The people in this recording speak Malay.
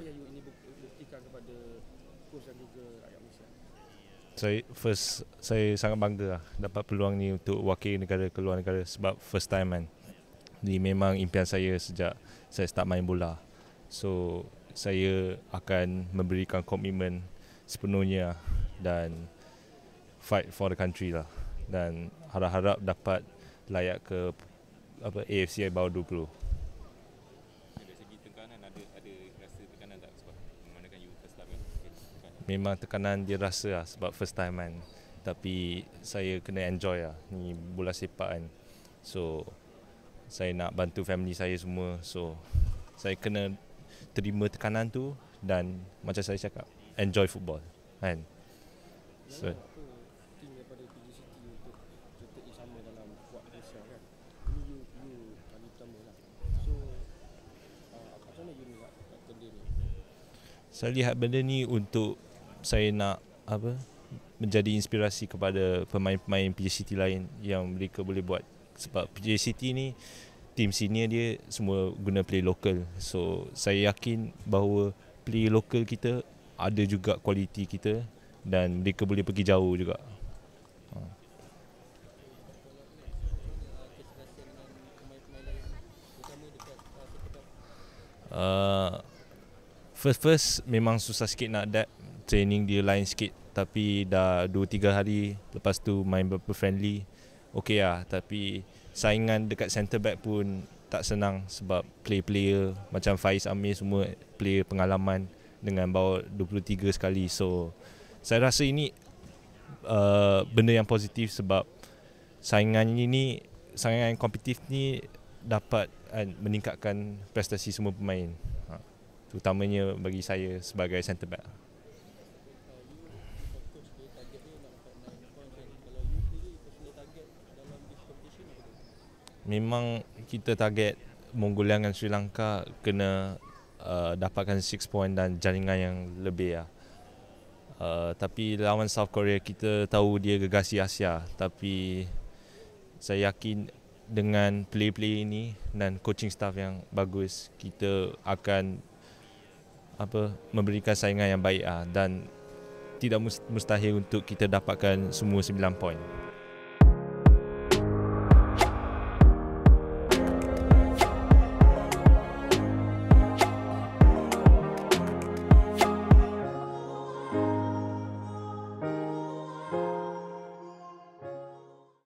apa yang ini buktikan kepada kurs dan juga rakyat Malaysia? Saya first saya sangat bangga lah dapat peluang ni untuk wakil negara keluar negara sebab first time kan. Ini memang impian saya sejak saya start main bola. So saya akan memberikan komitmen sepenuhnya dan fight for the country lah dan harap-harap dapat layak ke apa AFC bawah 20. memang tekanan dia rasa lah sebab first time kan tapi saya kena enjoy lah ni bola sepak kan so saya nak bantu family saya semua so saya kena terima tekanan tu dan macam saya cakap enjoy football kan so Saya lihat benda ni untuk saya nak apa menjadi inspirasi kepada pemain-pemain PJ City lain yang mereka boleh buat sebab PJ City ni team senior dia semua guna play local. so saya yakin bahawa play local kita ada juga kualiti kita dan mereka boleh pergi jauh juga ha. Uh, first first memang susah sikit nak adapt training dia lain sikit tapi dah 2 3 hari lepas tu main beberapa friendly okey ah tapi saingan dekat centre back pun tak senang sebab play player macam Faiz Amir semua player pengalaman dengan bawa 23 sekali so saya rasa ini uh, benda yang positif sebab saingan ini saingan kompetitif ni dapat uh, meningkatkan prestasi semua pemain uh, terutamanya bagi saya sebagai centre back memang kita target Mongolia menggulangkan Sri Lanka kena uh, dapatkan 6 point dan jaringan yang lebih lah. Uh, tapi lawan South Korea kita tahu dia gegasi Asia tapi saya yakin dengan play-play ini dan coaching staff yang bagus kita akan apa memberikan saingan yang baik ah dan tidak mustahil untuk kita dapatkan semua 9 point.